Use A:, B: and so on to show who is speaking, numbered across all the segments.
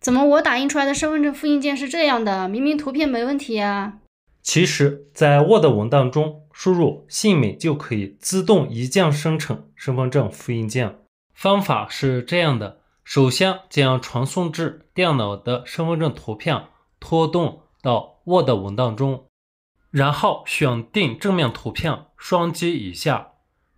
A: 怎么，我打印出来的身份证复印件是这样的？明明图片没问题啊！其实，在 Word 文档中输入“姓名就可以自动一键生成身份证复印件。方法是这样的：首先，将传送至电脑的身份证图片拖动到 Word 文档中，然后选定正面图片，双击一下，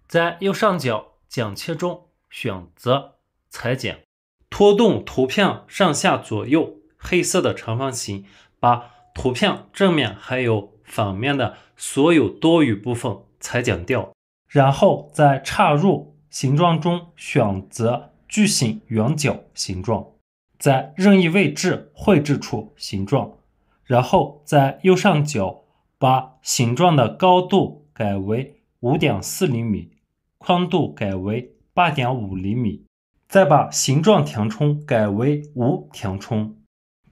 A: 在右上角剪切中选择裁剪。拖动图片上下左右，黑色的长方形，把图片正面还有反面的所有多余部分裁剪掉。然后在插入形状中选择矩形圆角形状，在任意位置绘制出形状。然后在右上角把形状的高度改为五点四厘米，宽度改为八点五厘米。再把形状填充改为无填充，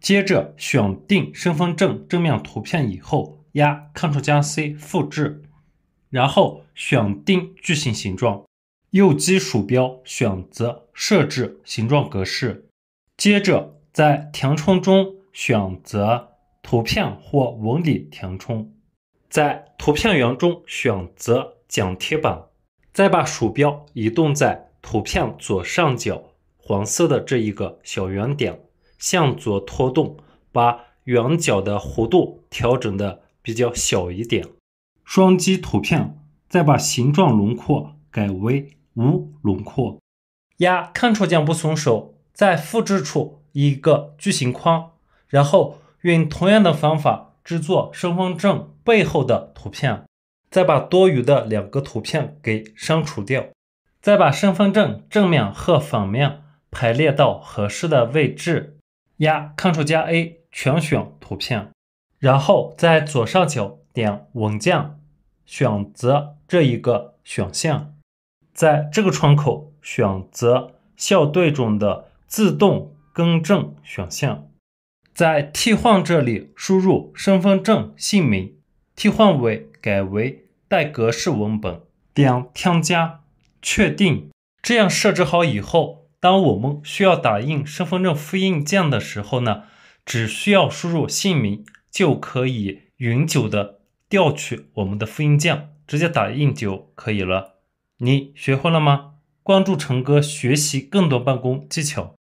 A: 接着选定身份证正面图片以后，压 Ctrl 加 C 复制，然后选定矩形形状，右击鼠标选择设置形状格式，接着在填充中选择图片或纹理填充，在图片源中选择剪贴板，再把鼠标移动在。图片左上角黄色的这一个小圆点，向左拖动，把圆角的弧度调整的比较小一点。双击图片，再把形状轮廓改为无轮廓。压 Ctrl 键不松手。再复制出一个矩形框，然后用同样的方法制作身份证背后的图片，再把多余的两个图片给删除掉。再把身份证正面和反面排列到合适的位置。压 Ctrl 加 A 全选图片，然后在左上角点文件，选择这一个选项，在这个窗口选择校对中的自动更正选项，在替换这里输入身份证姓名，替换为改为带格式文本，点添加。确定，这样设置好以后，当我们需要打印身份证复印件的时候呢，只需要输入姓名，就可以永久的调取我们的复印件，直接打印就可以了。你学会了吗？关注成哥，学习更多办公技巧。